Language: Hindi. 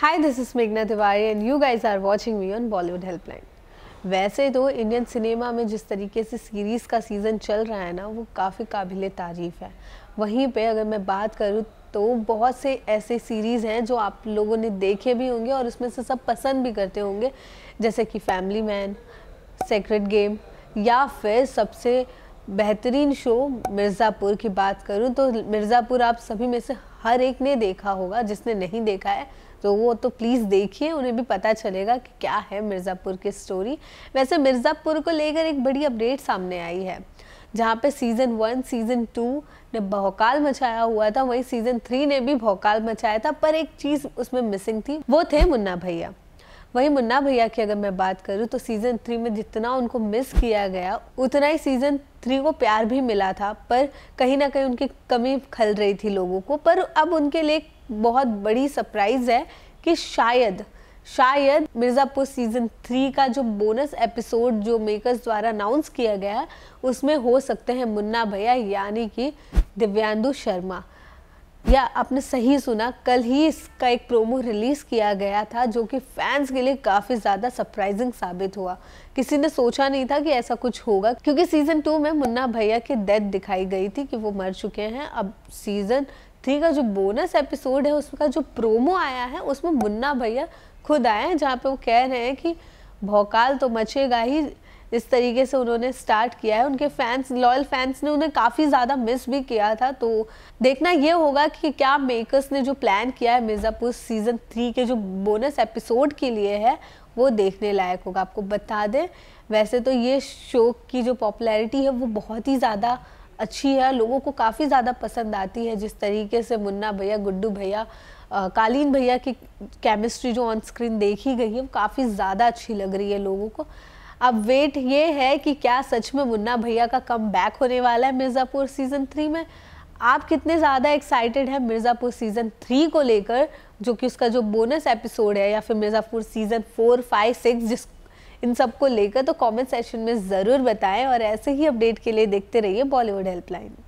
हाय दिस इज़ मेघना Tiwari and you guys are watching me on Bollywood helpline वैसे तो इंडियन सिनेमा में जिस तरीके से सीरीज़ का सीज़न चल रहा है ना वो काफ़ी काबिल तारीफ़ है वहीं पे अगर मैं बात करूँ तो बहुत से ऐसे सीरीज़ हैं जो आप लोगों ने देखे भी होंगे और उसमें से सब पसंद भी करते होंगे जैसे कि फैमिली मैन सेक्रेट गेम या फिर सबसे बेहतरीन शो मिर्ज़ापुर की बात करूं तो मिर्ज़ापुर आप सभी में से हर एक ने देखा होगा जिसने नहीं देखा है तो वो तो प्लीज़ देखिए उन्हें भी पता चलेगा कि क्या है मिर्ज़ापुर की स्टोरी वैसे मिर्ज़ापुर को लेकर एक बड़ी अपडेट सामने आई है जहाँ पे सीज़न वन सीज़न टू ने भौकाल मचाया हुआ था वहीं सीज़न थ्री ने भी भौकाल मचाया था पर एक चीज़ उसमें मिसिंग थी वो थे मुन्ना भैया वहीं मुन्ना भैया की अगर मैं बात करूँ तो सीज़न थ्री में जितना उनको मिस किया गया उतना ही सीज़न थ्री को प्यार भी मिला था पर कहीं ना कहीं उनकी कमी खल रही थी लोगों को पर अब उनके लिए बहुत बड़ी सरप्राइज़ है कि शायद शायद मिर्ज़ापुर सीज़न थ्री का जो बोनस एपिसोड जो मेकर्स द्वारा अनाउंस किया गया उसमें हो सकते हैं मुन्ना भैया यानी कि दिव्यांदु शर्मा या आपने सही सुना कल ही इसका एक प्रोमो रिलीज़ किया गया था जो कि फैंस के लिए काफ़ी ज़्यादा सरप्राइजिंग साबित हुआ किसी ने सोचा नहीं था कि ऐसा कुछ होगा क्योंकि सीज़न टू में मुन्ना भैया की डेथ दिखाई गई थी कि वो मर चुके हैं अब सीज़न थ्री का जो बोनस एपिसोड है उसका जो प्रोमो आया है उसमें मुन्ना भैया खुद आए हैं जहाँ पर वो कह रहे हैं कि भौकाल तो मचेगा ही इस तरीके से उन्होंने स्टार्ट किया है उनके फैंस लॉयल फैंस ने उन्हें काफ़ी ज़्यादा मिस भी किया था तो देखना ये होगा कि क्या मेकर्स ने जो प्लान किया है मिर्ज़ापुर सीज़न थ्री के जो बोनस एपिसोड के लिए है वो देखने लायक होगा आपको बता दें वैसे तो ये शो की जो पॉपुलैरिटी है वो बहुत ही ज़्यादा अच्छी है लोगों को काफ़ी ज़्यादा पसंद आती है जिस तरीके से मुन्ना भैया गुड्डू भैया कालीन भैया की केमिस्ट्री जो ऑन स्क्रीन देखी गई है वो काफ़ी ज़्यादा अच्छी लग रही है लोगों को अब वेट ये है कि क्या सच में मुन्ना भैया का कम बैक होने वाला है मिर्ज़ापुर सीज़न थ्री में आप कितने ज़्यादा एक्साइटेड हैं मिर्ज़ापुर सीज़न थ्री को लेकर जो कि उसका जो बोनस एपिसोड है या फिर Mirzapur season four five six जिस इन सब को लेकर तो कमेंट सेशन में ज़रूर बताएं और ऐसे ही अपडेट के लिए देखते रहिए बॉलीवुड हेल्पलाइन